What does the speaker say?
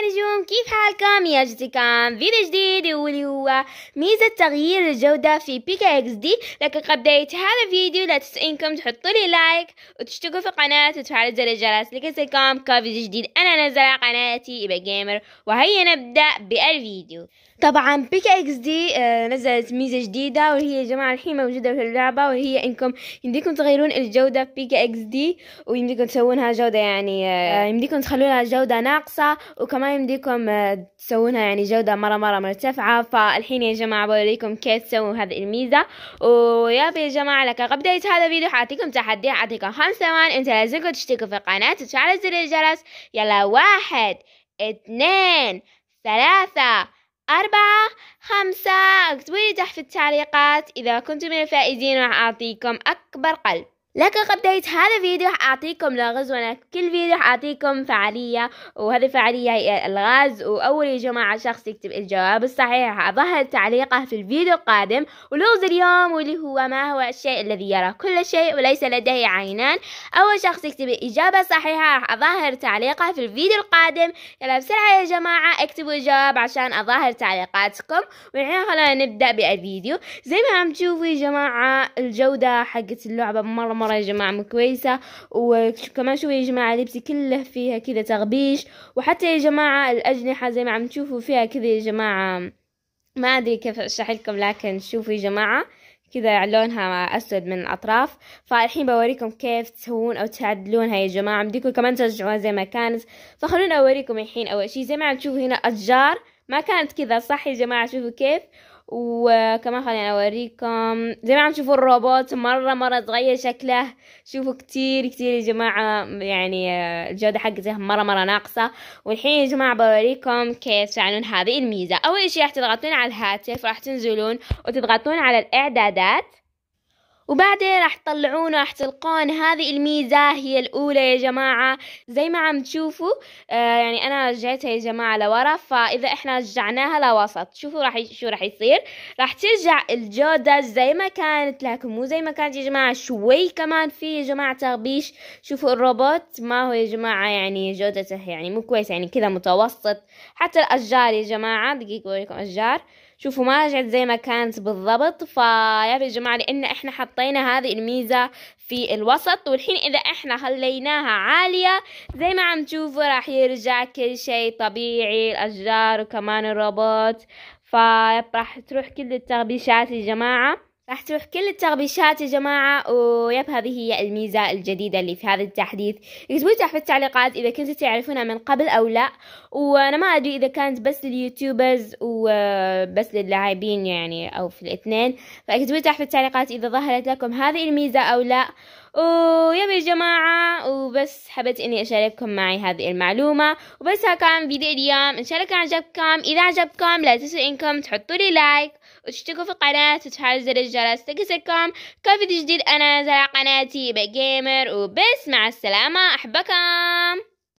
نجوم كيف حالكم يا جدكم فيديو جديد واللي هو ميزة تغيير الجودة في بيكا اكس دي لكن قبل بداية هذا الفيديو لا تنسوا انكم تحطوا لي لايك وتشتركوا في القناة وتفعلوا زر الجرس لكيصلكم كل فيديو جديد انا نزل على قناتي ايبا جيمر وهيا نبدأ بالفيديو طبعا بيكا اكس دي نزلت ميزة جديدة وهي يا جماعة الحين موجودة في اللعبة وهي انكم يمديكم تغيرون الجودة في بيكا اكس دي ويمديكم تسوونها جودة يعني آه، يمديكم تخلونها جودة ناقصة وكمان ما يمديكم آه، تسوونها يعني جودة مرة مرة مرتفعة فالحين يا جماعة بوريكم كيف تسووا هذه الميزة ويا يا جماعة لك بداية هذا الفيديو حاعطيكم تحدي حاعطيكم خمس ثوان انت لازمكم تشتركوا في القناة وتفعلوا زر الجرس يلا واحد اثنين ثلاثة أربعة خمسة اكتبوا لي تحت في التعليقات إذا كنتم من الفائزين راح أعطيكم أكبر قلب لكن قبل بداية هذا الفيديو حأعطيكم لغز وأنا كل فيديو حأعطيكم فعالية وهذه فعالية هي الغاز وأول يا جماعة شخص يكتب الجواب الصحيح أظهر تعليقه في الفيديو القادم ولغز اليوم واللي هو ما هو الشيء الذي يرى كل شيء وليس لديه عينان أول شخص يكتب إجابة صحيحة راح أظهر تعليقه في الفيديو القادم يلا بسرعة يا جماعة اكتبوا الجواب عشان أظهر تعليقاتكم والحين خلونا نبدأ بالفيديو زي ما عم تشوفوا يا جماعة الجودة حقت اللعبة مرة محمره يا جماعه كويسه وكمان شوفوا يا جماعه لبسي كله فيها كذا تغبيش وحتى يا جماعه الاجنحه زي ما عم تشوفوا فيها كذا يا جماعه ما ادري كيف اشرح لكم لكن شوفوا يا جماعه كذا لونها اسود من الاطراف فالحين بوريكم كيف تسوون او تعدلونها يا جماعه بديكم كمان ترجعوها زي ما كانت فخلوني اوريكم الحين اول شيء زي ما عم تشوفوا هنا اشجار ما كانت كذا صح يا جماعه شوفوا كيف وكمان خليني اوريكم زي ما عم تشوفوا الروبوت مرة مرة تغير شكله شوفوا كتير كتير يا جماعة يعني الجودة حقته مرة مرة ناقصة والحين يا جماعة بوريكم كيف تعملون هذه الميزة اول اشي راح تضغطون على الهاتف راح تنزلون وتضغطون على الاعدادات وبعدين راح تطلعون راح تلقون هذه الميزة هي الأولى يا جماعة زي ما عم تشوفوا آه يعني أنا رجعتها يا جماعة لورا فإذا إحنا رجعناها لوسط شوفوا راح شو راح يصير راح ترجع الجودة زي ما كانت لكن مو زي ما كانت يا جماعة شوي كمان في يا جماعة تغبيش شوفوا الروبوت ما هو يا جماعة يعني جودته يعني مو كويس يعني كذا متوسط حتى الأشجار يا جماعة دقيقة بوريكم أشجار شوفوا ما رجعت زي ما كانت بالضبط فيا يا جماعة لأن احنا حطينا هذه الميزة في الوسط والحين إذا احنا خليناها عالية زي ما عم تشوفوا راح يرجع كل شيء طبيعي الأشجار وكمان الروبوت فراح تروح كل التغبيشات يا جماعة راح تروح كل التغبيشات يا جماعة ويب هذه هي الميزة الجديدة اللي في هذا التحديث اكتبوا تحت في التعليقات إذا كنتوا تعرفونها من قبل أو لا وأنا ما أدري إذا كانت بس لليوتيوبرز وبس للاعبين يعني أو في الاثنين فاكتبوا تحت في التعليقات إذا ظهرت لكم هذه الميزة أو لا ويا يا جماعة وبس حبيت اني اشارككم معي هذه المعلومة وبس ها كان فيديو اليوم ان شاء الله كان عجبكم اذا عجبكم لا تنسوا انكم تحطوا لي لايك وتشتركوا في القناة وتفعلوا زر الجرس تكسركم كل فيديو جديد انا زرع قناتي بجيمر وبس مع السلامة احبكم